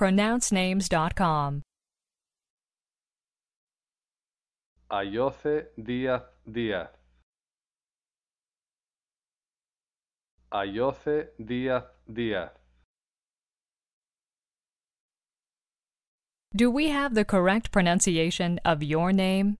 pronouncenames.com. Ayoce Díaz Díaz. Ayoce Díaz Díaz. Do we have the correct pronunciation of your name?